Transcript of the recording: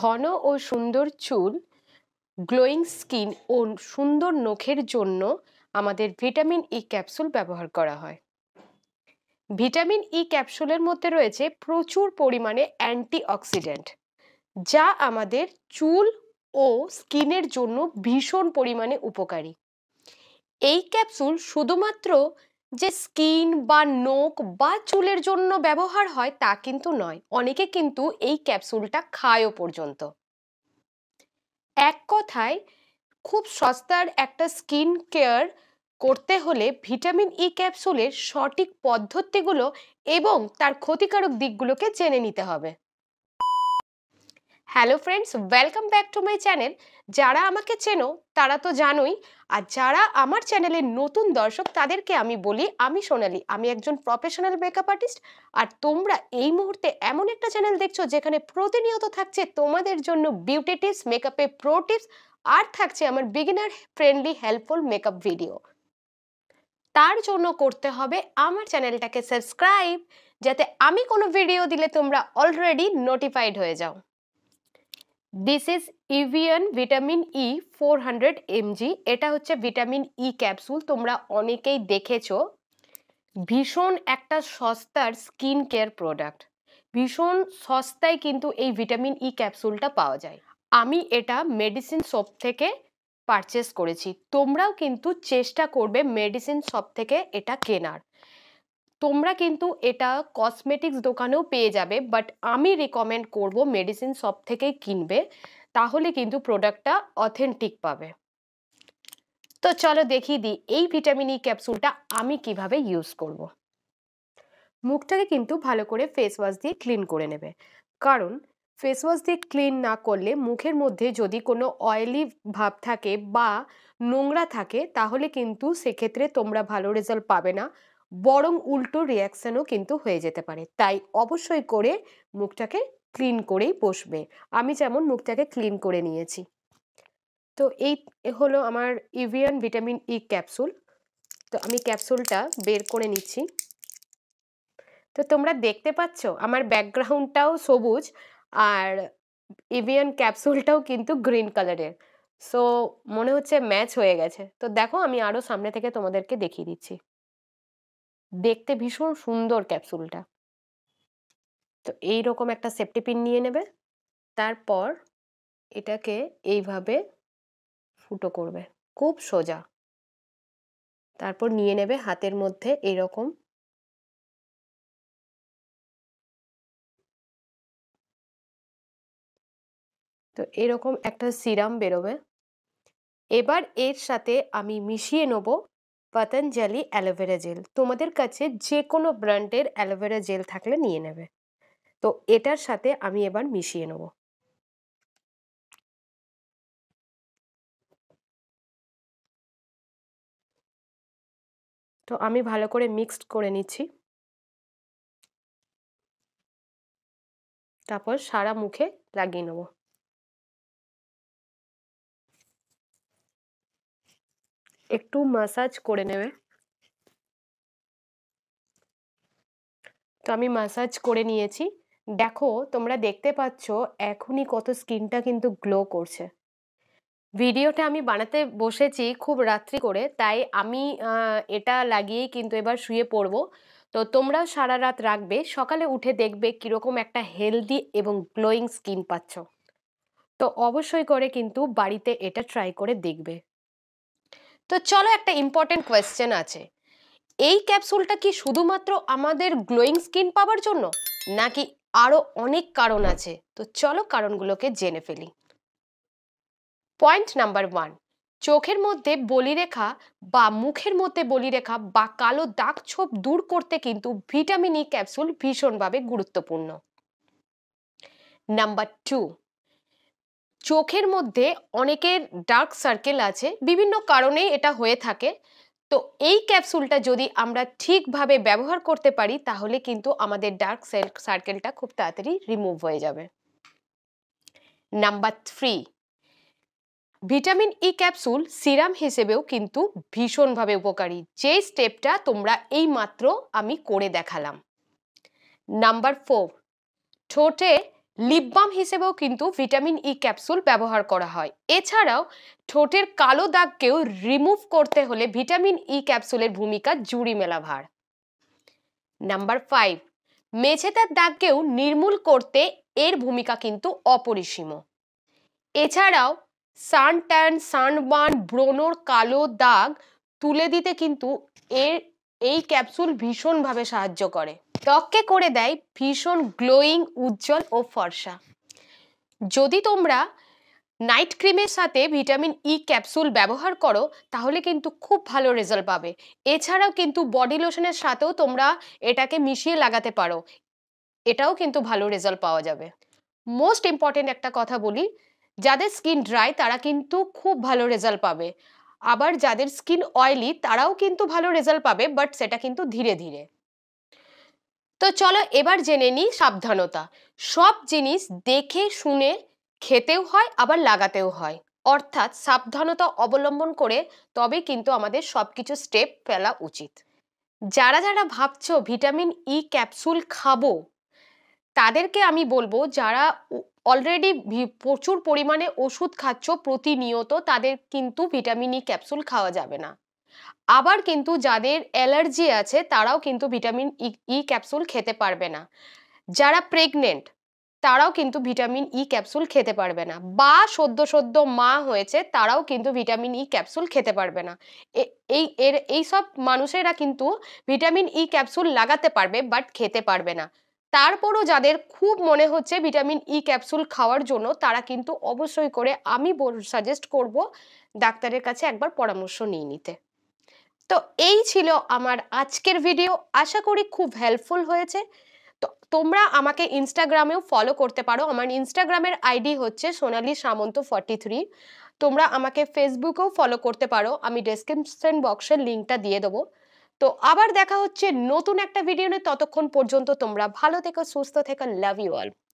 ঘন ও সুন্দর চুল গ্লোয়িং স্কিন ও সুন্দর নখের জন্য আমাদের ভিটামিন ই ক্যাপসুল ব্যবহার করা হয় ভিটামিন ই ক্যাপসুলের মধ্যে রয়েছে প্রচুর পরিমাণে অ্যান্টিঅক্সিডেন্ট যা আমাদের চুল ও স্কিনের জন্য ভীষণ পরিমাণে উপকারী এই ক্যাপসুল শুধুমাত্র যে স্কিন বা নোক বা চুলের জন্য ব্যবহার হয় তা কিন্তু নয় অনেকে কিন্তু এই ক্যাপসুলটা খায়ও পর্যন্ত এক কথায় খুব সস্তার একটা স্কিন কেয়ার করতে হলে ভিটামিন ই ক্যাপসুলের সঠিক পদ্ধতিগুলো এবং তার ক্ষতিকারক দিকগুলোকে জেনে নিতে হবে hello friends welcome back to my channel যারা আমাকে চেনো তারা তো জানোই আর যারা আমার চ্যানেলের নতুন দর্শক তাদেরকে আমি বলি আমি সোনালি আমি একজন প্রফেশনাল মেকআপ আর্টিস্ট আর তোমরা এই মুহূর্তে এমন একটা চ্যানেল দেখছো যেখানে প্রতিনিয়ত থাকছে তোমাদের জন্য বিউটি টিপস মেকআপে প্রো টিপস আর থাকছে আমার beginner friendly helpful makeup video তার জন্য করতে হবে আমার চ্যানেলটাকে সাবস্ক্রাইব যাতে আমি কোনো ভিডিও দিলে তোমরা অলরেডি নোটিফাইড হয়ে যাও this is Evion vitamin E four hundred mg এটা হচ্ছে ভিটামিন ই ক্যাপসুল তোমরা অনেকেই দেখেছ ভীষণ একটা সস্তার স্কিন কেয়ার প্রোডাক্ট ভীষণ সস্তায় কিন্তু এই ভিটামিন ই ক্যাপসুলটা পাওয়া যায় আমি এটা মেডিসিন শপ থেকে পারচেস করেছি তোমরাও কিন্তু চেষ্টা করবে মেডিসিন শপ থেকে এটা কেনার তোমরা কিন্তু এটা কসমেটিক্স দোকানেও পেয়ে যাবে বাট আমি রেকমেন্ড করব মেডিসিন সব থেকেই কিনবে তাহলে কিন্তু প্রোডাক্টটা অথেন্টিক পাবে তো চলো দেখিয়ে দিই এই ভিটামিন ই ক্যাপসুলটা আমি কিভাবে ইউজ করব। মুখটাকে কিন্তু ভালো করে ফেস ওয়াশ দিয়ে ক্লিন করে নেবে কারণ ফেস ওয়াশ দিয়ে ক্লিন না করলে মুখের মধ্যে যদি কোনো অয়েলি ভাব থাকে বা নোংরা থাকে তাহলে কিন্তু সেক্ষেত্রে তোমরা ভালো রেজাল্ট পাবে না বরং উল্টো রিয়াকশানও কিন্তু হয়ে যেতে পারে তাই অবশ্যই করে মুখটাকে ক্লিন করেই বসবে আমি যেমন মুখটাকে ক্লিন করে নিয়েছি তো এই হলো আমার ইভিয়ান ভিটামিন ই ক্যাপসুল তো আমি ক্যাপসুলটা বের করে নিচ্ছি তো তোমরা দেখতে পাচ্ছ আমার ব্যাকগ্রাউন্ডটাও সবুজ আর ইভিয়ান ক্যাপসুলটাও কিন্তু গ্রিন কালারের সো মনে হচ্ছে ম্যাচ হয়ে গেছে তো দেখো আমি আরও সামনে থেকে তোমাদেরকে দেখিয়ে দিচ্ছি দেখতে ভীষণ সুন্দর ক্যাপসুলটা তো এই রকম একটা সেফটি পিন নিয়ে নেবে তারপর এটাকে এইভাবে ফুটো করবে খুব সোজা তারপর নিয়ে নেবে হাতের মধ্যে এরকম তো এরকম একটা সিরাম বেরোবে এবার এর সাথে আমি মিশিয়ে নেব পতঞ্জলি অ্যালোভেরা জেল তোমাদের কাছে যে কোনো ব্র্যান্ডের অ্যালোভেরা জেল থাকলে নিয়ে নেবে তো এটার সাথে আমি এবার মিশিয়ে নেব তো আমি ভালো করে মিক্সড করে নিচ্ছি তারপর সারা মুখে লাগিয়ে নেবো একটু মাসাজ করে নেবে তো আমি মাসাজ করে নিয়েছি দেখো তোমরা দেখতে পাচ্ছ এখনই কত স্কিনটা কিন্তু গ্লো করছে ভিডিওটা আমি বানাতে বসেছি খুব রাত্রি করে তাই আমি এটা লাগিয়েই কিন্তু এবার শুয়ে পড়ব তো তোমরা সারা রাত রাখবে সকালে উঠে দেখবে কীরকম একটা হেলদি এবং গ্লোয়িং স্কিন পাচ্ছ তো অবশ্যই করে কিন্তু বাড়িতে এটা ট্রাই করে দেখবে তো চলো একটা ইম্পর্টেন্ট কোয়েশ্চেন আছে এই ক্যাপসুলটা কি শুধুমাত্র আমাদের গ্লোয়িং স্কিন পাওয়ার জন্য নাকি আরও অনেক কারণ আছে তো চলো কারণগুলোকে জেনে ফেলি পয়েন্ট নাম্বার ওয়ান চোখের মধ্যে বলিরেখা বা মুখের মধ্যে বলিরেখা বা কালো দাগ ছোপ দূর করতে কিন্তু ভিটামিন ই ক্যাপসুল ভীষণভাবে গুরুত্বপূর্ণ নাম্বার টু চোখের মধ্যে অনেকের ডার্ক সার্কেল আছে বিভিন্ন কারণে এটা হয়ে থাকে তো এই ক্যাপসুলটা যদি আমরা ঠিকভাবে ব্যবহার করতে পারি তাহলে কিন্তু আমাদের ডার্ক সেল সার্কেলটা খুব তাড়াতাড়ি রিমুভ হয়ে যাবে number three vitamin E capsule serum হিসেবেও কিন্তু ভীষণভাবে উপকারী যে স্টেপটা তোমরা এই মাত্র আমি করে দেখালাম নাম্বার ফোর ঠোঁটে লিপবাম হিসেবেও কিন্তু ভিটামিন ই ক্যাপসুল ব্যবহার করা হয় এছাড়াও ঠোঁটের কালো দাগকেও রিমুভ করতে হলে ভিটামিন ই ক্যাপসুলের ভূমিকা জুড়ি মেলা ভার নাম্বার ফাইভ মেঝেতার দাগকেও নির্মূল করতে এর ভূমিকা কিন্তু অপরিসীম এছাড়াও সান ট্যান সানবান ব্রোনোর কালো দাগ তুলে দিতে কিন্তু এর এই ক্যাপসুল ভীষণভাবে সাহায্য করে ত্বককে করে দেয় ভীষণ গ্লোয়িং উজ্জ্বল ও ফর্সা যদি তোমরা নাইট ক্রিমের সাথে ভিটামিন ই e ক্যাপসুল ব্যবহার করো তাহলে কিন্তু খুব ভালো রেজাল্ট পাবে এছাড়াও কিন্তু বডি লোশনের সাথেও তোমরা এটাকে মিশিয়ে লাগাতে পারো এটাও কিন্তু ভালো রেজাল্ট পাওয়া যাবে মোস্ট ইম্পর্টেন্ট একটা কথা বলি যাদের স্কিন ড্রাই তারা কিন্তু খুব ভালো রেজাল্ট পাবে আবার যাদের স্কিন অয়েলি তারাও কিন্তু ভালো রেজাল্ট পাবে বাট সেটা কিন্তু ধীরে ধীরে তো চলো এবার জেনে নিই সাবধানতা সব জিনিস দেখে শুনে খেতেও হয় আবার লাগাতেও হয় অর্থাৎ সাবধানতা অবলম্বন করে তবে কিন্তু আমাদের সব কিছু স্টেপ ফেলা উচিত যারা যারা ভাবছ ভিটামিন ই e ক্যাপসুল খাবো তাদেরকে আমি বলবো যারা অলরেডি প্রচুর পরিমাণে ওষুধ খাচ্ছ প্রতিনিয়ত তাদের কিন্তু ভিটামিন ই e ক্যাপসুল খাওয়া যাবে না আবার কিন্তু যাদের অ্যালার্জি আছে তারাও কিন্তু ভিটামিন ই ক্যাপসুল খেতে পারবে না যারা প্রেগনেন্ট তারাও কিন্তু ভিটামিন ই ক্যাপসুল খেতে পারবে না বা সদ্য সদ্য মা হয়েছে তারাও কিন্তু ভিটামিন ই ক্যাপসুল খেতে পারবে না এই এর এইসব মানুষেরা কিন্তু ভিটামিন ই ক্যাপসুল লাগাতে পারবে বাট খেতে পারবে না তারপরও যাদের খুব মনে হচ্ছে ভিটামিন ই ক্যাপসুল খাওয়ার জন্য তারা কিন্তু অবশ্যই করে আমি সাজেস্ট করব ডাক্তারের কাছে একবার পরামর্শ নিয়ে নিতে তো এই ছিল আমার আজকের ভিডিও আশা করি খুব হেল্পফুল হয়েছে তো তোমরা আমাকে ইনস্টাগ্রামেও ফলো করতে পারো আমার ইনস্টাগ্রামের আইডি হচ্ছে সোনালি সামন্ত ফর্টি থ্রি তোমরা আমাকে ফেসবুকেও ফলো করতে পারো আমি ডেসক্রিপশন বক্সের লিঙ্কটা দিয়ে দেবো তো আবার দেখা হচ্ছে নতুন একটা ভিডিও নিয়ে ততক্ষণ পর্যন্ত তোমরা ভালো থেকো সুস্থ থেকো লাভ ইউ অল